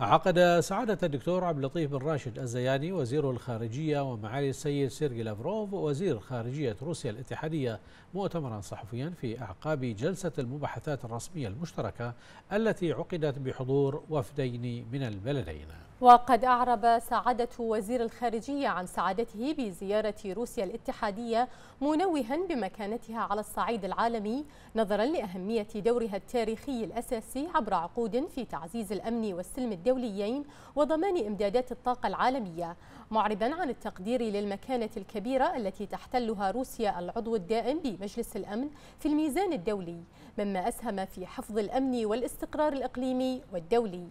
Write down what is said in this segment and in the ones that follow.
عقد سعادة الدكتور عبد اللطيف بن راشد الزياني وزير الخارجية ومعالي السيد سيرجي لافروف وزير خارجية روسيا الاتحادية مؤتمرا صحفيا في أعقاب جلسة المباحثات الرسمية المشتركة التي عقدت بحضور وفدين من البلدين وقد أعرب سعادة وزير الخارجية عن سعادته بزيارة روسيا الاتحادية منوها بمكانتها على الصعيد العالمي نظرا لأهمية دورها التاريخي الأساسي عبر عقود في تعزيز الأمن والسلم الدوليين وضمان إمدادات الطاقة العالمية معربا عن التقدير للمكانة الكبيرة التي تحتلها روسيا العضو الدائم بمجلس الأمن في الميزان الدولي مما أسهم في حفظ الأمن والاستقرار الإقليمي والدولي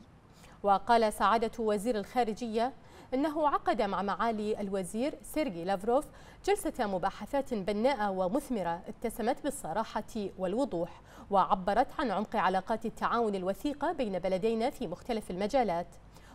وقال سعادة وزير الخارجية أنه عقد مع معالي الوزير سيرجي لافروف جلسة مباحثات بناءة ومثمرة اتسمت بالصراحة والوضوح وعبرت عن عمق علاقات التعاون الوثيقة بين بلدينا في مختلف المجالات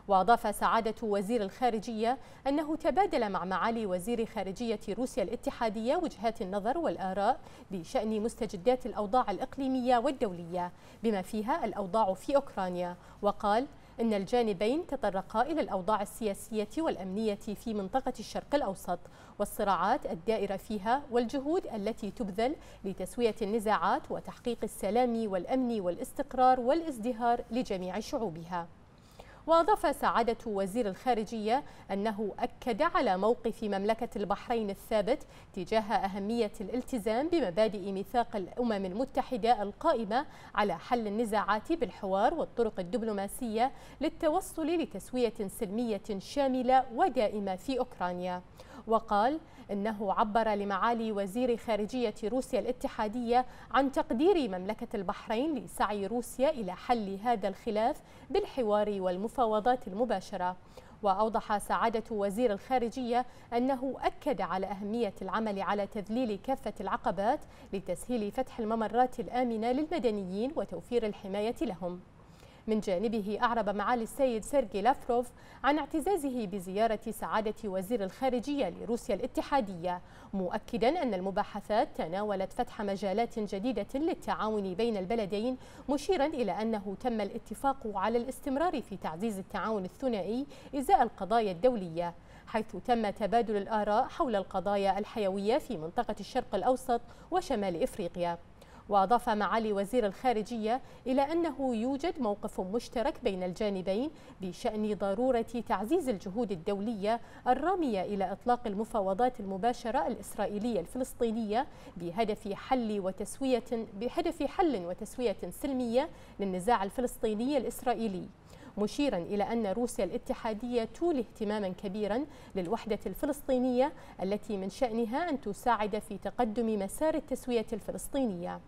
وأضاف سعادة وزير الخارجية أنه تبادل مع معالي وزير خارجية روسيا الاتحادية وجهات النظر والآراء بشأن مستجدات الأوضاع الإقليمية والدولية بما فيها الأوضاع في أوكرانيا وقال أن الجانبين تطرقا إلى الأوضاع السياسية والأمنية في منطقة الشرق الأوسط والصراعات الدائرة فيها والجهود التي تبذل لتسوية النزاعات وتحقيق السلام والأمن والاستقرار والازدهار لجميع شعوبها وأضاف سعادة وزير الخارجية أنه أكد على موقف مملكة البحرين الثابت تجاه أهمية الالتزام بمبادئ ميثاق الأمم المتحدة القائمة على حل النزاعات بالحوار والطرق الدبلوماسية للتوصل لتسوية سلمية شاملة ودائمة في أوكرانيا وقال إنه عبر لمعالي وزير خارجية روسيا الاتحادية عن تقدير مملكة البحرين لسعي روسيا إلى حل هذا الخلاف بالحوار والمفاوضات المباشرة وأوضح سعادة وزير الخارجية أنه أكد على أهمية العمل على تذليل كافة العقبات لتسهيل فتح الممرات الآمنة للمدنيين وتوفير الحماية لهم من جانبه أعرب معالي السيد سيرجي لافروف عن اعتزازه بزيارة سعادة وزير الخارجية لروسيا الاتحادية مؤكدا أن المباحثات تناولت فتح مجالات جديدة للتعاون بين البلدين مشيرا إلى أنه تم الاتفاق على الاستمرار في تعزيز التعاون الثنائي إزاء القضايا الدولية حيث تم تبادل الآراء حول القضايا الحيوية في منطقة الشرق الأوسط وشمال إفريقيا وأضاف معالي وزير الخارجية إلى أنه يوجد موقف مشترك بين الجانبين بشأن ضرورة تعزيز الجهود الدولية الرامية إلى إطلاق المفاوضات المباشرة الإسرائيلية الفلسطينية بهدف حل وتسوية بهدف حل وتسوية سلمية للنزاع الفلسطيني الإسرائيلي مشيرا إلى أن روسيا الاتحادية تولي اهتماما كبيرا للوحدة الفلسطينية التي من شأنها أن تساعد في تقدم مسار التسوية الفلسطينية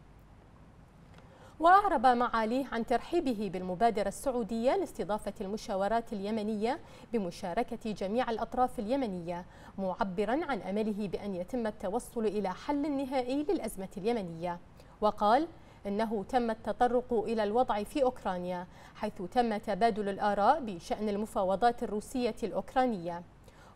وأعرب معاليه عن ترحيبه بالمبادرة السعودية لاستضافة المشاورات اليمنية بمشاركة جميع الأطراف اليمنية معبرا عن أمله بأن يتم التوصل إلى حل نهائي للأزمة اليمنية وقال إنه تم التطرق إلى الوضع في أوكرانيا حيث تم تبادل الآراء بشأن المفاوضات الروسية الأوكرانية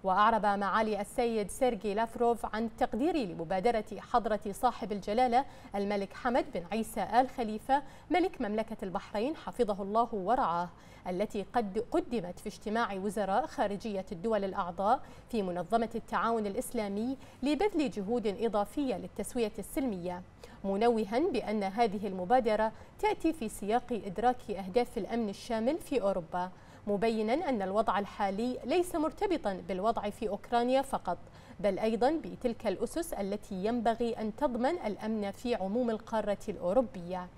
وأعرب معالي السيد سيرجي لافروف عن تقديره لمبادرة حضرة صاحب الجلالة الملك حمد بن عيسى آل خليفة ملك مملكة البحرين حفظه الله ورعاه التي قد قدمت في اجتماع وزراء خارجية الدول الأعضاء في منظمة التعاون الإسلامي لبذل جهود إضافية للتسوية السلمية منوها بأن هذه المبادرة تأتي في سياق إدراك أهداف الأمن الشامل في أوروبا مبينا أن الوضع الحالي ليس مرتبطا بالوضع في أوكرانيا فقط بل أيضا بتلك الأسس التي ينبغي أن تضمن الأمن في عموم القارة الأوروبية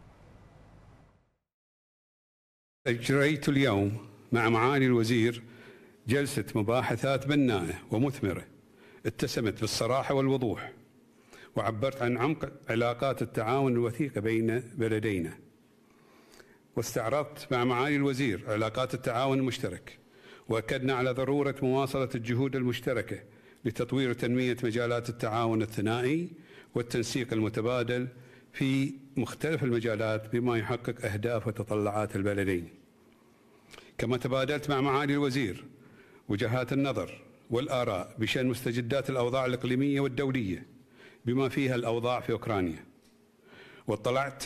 أجريت اليوم مع معالي الوزير جلسة مباحثات بناءة ومثمرة اتسمت بالصراحة والوضوح وعبرت عن عمق علاقات التعاون الوثيقة بين بلدينا واستعرضت مع معالي الوزير علاقات التعاون المشترك واكدنا على ضروره مواصله الجهود المشتركه لتطوير وتنميه مجالات التعاون الثنائي والتنسيق المتبادل في مختلف المجالات بما يحقق اهداف وتطلعات البلدين. كما تبادلت مع معالي الوزير وجهات النظر والاراء بشان مستجدات الاوضاع الاقليميه والدوليه بما فيها الاوضاع في اوكرانيا. واطلعت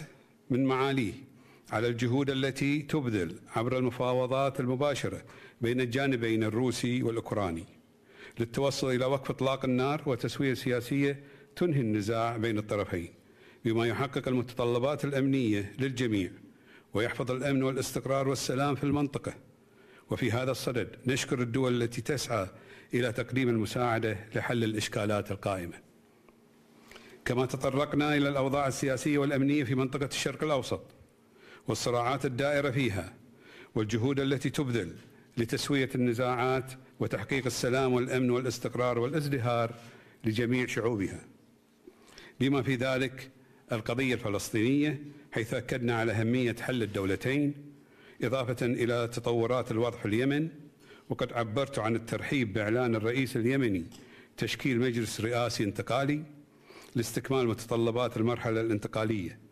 من معاليه على الجهود التي تبذل عبر المفاوضات المباشرة بين الجانبين الروسي والأوكراني للتوصل إلى وقف إطلاق النار وتسوية سياسية تنهي النزاع بين الطرفين بما يحقق المتطلبات الأمنية للجميع ويحفظ الأمن والاستقرار والسلام في المنطقة وفي هذا الصدد نشكر الدول التي تسعى إلى تقديم المساعدة لحل الإشكالات القائمة كما تطرقنا إلى الأوضاع السياسية والأمنية في منطقة الشرق الأوسط والصراعات الدائرة فيها والجهود التي تبذل لتسوية النزاعات وتحقيق السلام والأمن والاستقرار والازدهار لجميع شعوبها بما في ذلك القضية الفلسطينية حيث أكدنا على أهمية حل الدولتين إضافة إلى تطورات الوضع في اليمن وقد عبرت عن الترحيب بإعلان الرئيس اليمني تشكيل مجلس رئاسي انتقالي لاستكمال متطلبات المرحلة الانتقالية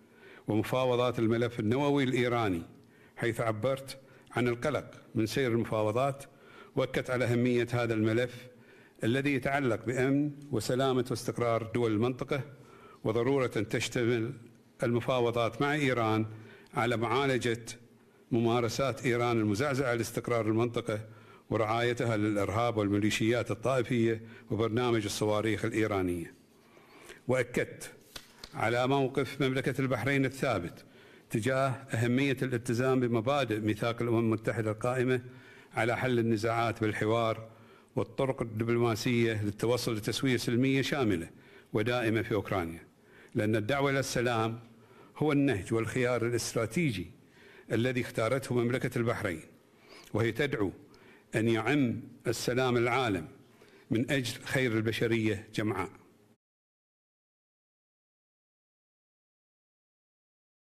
ومفاوضات الملف النووي الإيراني حيث عبرت عن القلق من سير المفاوضات وأكدت على أهمية هذا الملف الذي يتعلق بأمن وسلامة واستقرار دول المنطقة وضرورة أن تشتمل المفاوضات مع إيران على معالجة ممارسات إيران المزعزعة لاستقرار المنطقة ورعايتها للإرهاب والميليشيات الطائفية وبرنامج الصواريخ الإيرانية وأكدت على موقف مملكة البحرين الثابت تجاه أهمية الالتزام بمبادئ ميثاق الأمم المتحدة القائمة على حل النزاعات بالحوار والطرق الدبلوماسية للتوصل لتسوية سلمية شاملة ودائمة في أوكرانيا لأن الدعوة إلى السلام هو النهج والخيار الاستراتيجي الذي اختارته مملكة البحرين وهي تدعو أن يعم السلام العالم من أجل خير البشرية جمعاء